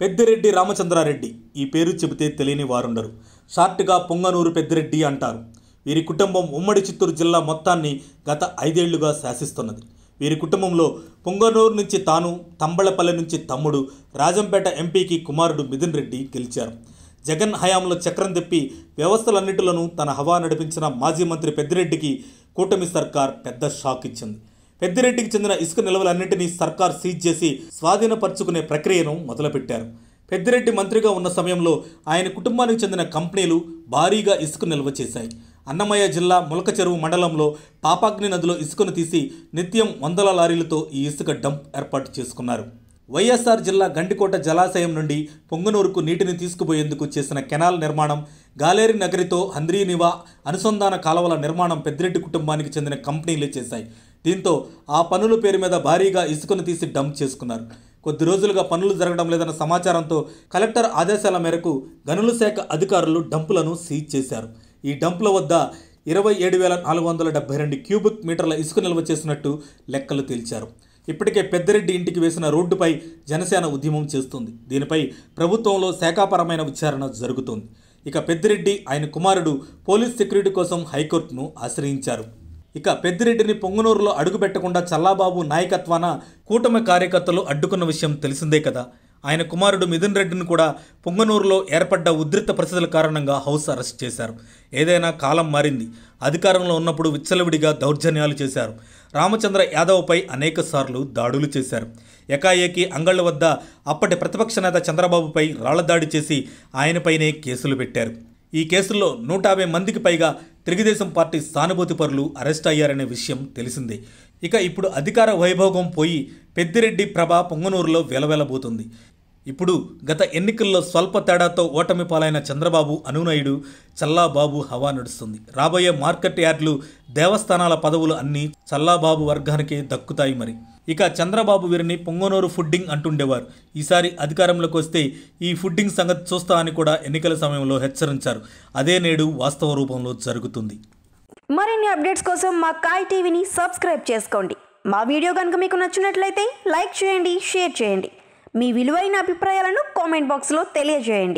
పెద్దిరెడ్డి రామచంద్రారెడ్డి ఈ పేరు చెబితే తెలియని వారుండరు షార్ట్గా పొంగనూరు పెద్దిరెడ్డి అంటారు వీరి కుటుంబం ఉమ్మడి చిత్తూరు జిల్లా మొత్తాన్ని గత ఐదేళ్లుగా శాసిస్తున్నది వీరి కుటుంబంలో పొంగనూరు నుంచి తాను తంబళపల్లి నుంచి తమ్ముడు రాజంపేట ఎంపీకి కుమారుడు మిథున్ రెడ్డి గెలిచారు జగన్ హయాంలో చక్రం తిప్పి వ్యవస్థలన్నిటిలోనూ తన హవా నడిపించిన మాజీ మంత్రి పెద్దిరెడ్డికి కూటమి సర్కార్ పెద్ద షాక్ ఇచ్చింది పెద్దిరెడ్డికి చెందిన ఇసుక నిల్వలన్నింటినీ సర్కార్ సీజ్ చేసి స్వాధీనపరుచుకునే ప్రక్రియను మొదలుపెట్టారు పెద్దిరెడ్డి మంత్రిగా ఉన్న సమయంలో ఆయన కుటుంబానికి చెందిన కంపెనీలు భారీగా ఇసుక నిల్వ చేశాయి అన్నమయ్య జిల్లా ములక చెరువు మండలంలో పాపాగ్ని నదిలో ఇసుకను తీసి నిత్యం వందల లారీలతో ఈ ఇసుక డంప్ ఏర్పాటు చేసుకున్నారు వైఎస్ఆర్ జిల్లా గండికోట జలాశయం నుండి పొంగనూరుకు నీటిని తీసుకుపోయేందుకు చేసిన కెనాల్ నిర్మాణం గాలేరి నగరితో హంద్రీనివా అనుసంధాన కాలువల నిర్మాణం పెద్దిరెడ్డి కుటుంబానికి చెందిన కంపెనీలే చేశాయి దీంతో ఆ పనుల పేరు మీద భారీగా ఇసుకను తీసి డంప్ చేసుకున్నారు కొద్ది రోజులుగా పనులు జరగడం లేదన్న సమాచారంతో కలెక్టర్ ఆదేశాల మేరకు గనుల శాఖ అధికారులు డంపులను సీజ్ చేశారు ఈ డంపుల వద్ద ఇరవై ఏడు వేల నాలుగు వందల డెబ్బై రెండు క్యూబిక్ మీటర్ల ఇసుక నిల్వ చేసినట్టు లెక్కలు తేల్చారు ఇప్పటికే పెద్దిరెడ్డి ఇంటికి వేసిన రోడ్డుపై జనసేన ఉద్యమం చేస్తుంది దీనిపై ప్రభుత్వంలో శాఖాపరమైన విచారణ జరుగుతోంది ఇక పెద్దిరెడ్డి ఆయన కుమారుడు పోలీస్ సెక్యూరిటీ కోసం హైకోర్టును ఆశ్రయించారు ఇక పెద్దిరెడ్డిని పొంగునూరులో అడుగుపెట్టకుండా చల్లాబాబు నాయకత్వాన కూటమి కార్యకర్తలు అడ్డుకున్న విషయం తెలిసిందే కదా ఆయన కుమారుడు మిథున్ రెడ్డిని కూడా పొంగనూరులో ఏర్పడ్డ ఉధృత పరిస్థితుల కారణంగా హౌస్ అరెస్ట్ చేశారు ఏదైనా కాలం మారింది అధికారంలో ఉన్నప్పుడు విచ్చలవిడిగా దౌర్జన్యాలు చేశారు రామచంద్ర యాదవ్పై అనేక సార్లు దాడులు చేశారు ఎకాఏకి అంగళ్ళ వద్ద అప్పటి ప్రతిపక్ష నేత చంద్రబాబుపై రాళ్లదాడి చేసి ఆయనపైనే కేసులు పెట్టారు ఈ కేసుల్లో నూట యాభై మందికి పైగా తెలుగుదేశం పార్టీ సానుభూతి పరులు అరెస్ట్ అయ్యారనే విషయం తెలిసిందే ఇక ఇప్పుడు అధికార వైభోగం పోయి పెద్దిరెడ్డి ప్రభ పొంగనూరులో వెలవెలబోతుంది ఇప్పుడు గత ఎన్నికల్లో స్వల్ప తేడాతో ఓటమి పాలైన చంద్రబాబు అనునాయుడు చల్లాబాబు హవా నడుస్తుంది రాబోయే మార్కెట్ యార్డ్లు దేవస్థానాల పదవులు అన్నీ చల్లాబాబు వర్గానికే దక్కుతాయి మరి ఇక చంద్రబాబు వీరిని పొంగనూరు ఫుడ్డింగ్ అంటుండేవారు ఈసారి అధికారంలోకి వస్తే ఈ ఫుడ్డింగ్ సంగతి చూస్తా అని కూడా ఎన్నికల సమయంలో హెచ్చరించారు అదే నేడు వాస్తవ రూపంలో జరుగుతుంది మరిన్ని అప్డేట్స్ కోసం మా కాయ్ టీవీని సబ్స్క్రైబ్ చేసుకోండి మా వీడియో కనుక మీకు నచ్చినట్లయితే లైక్ చేయండి షేర్ చేయండి మీ విలువైన అభిప్రాయాలను కామెంట్ బాక్స్లో తెలియజేయండి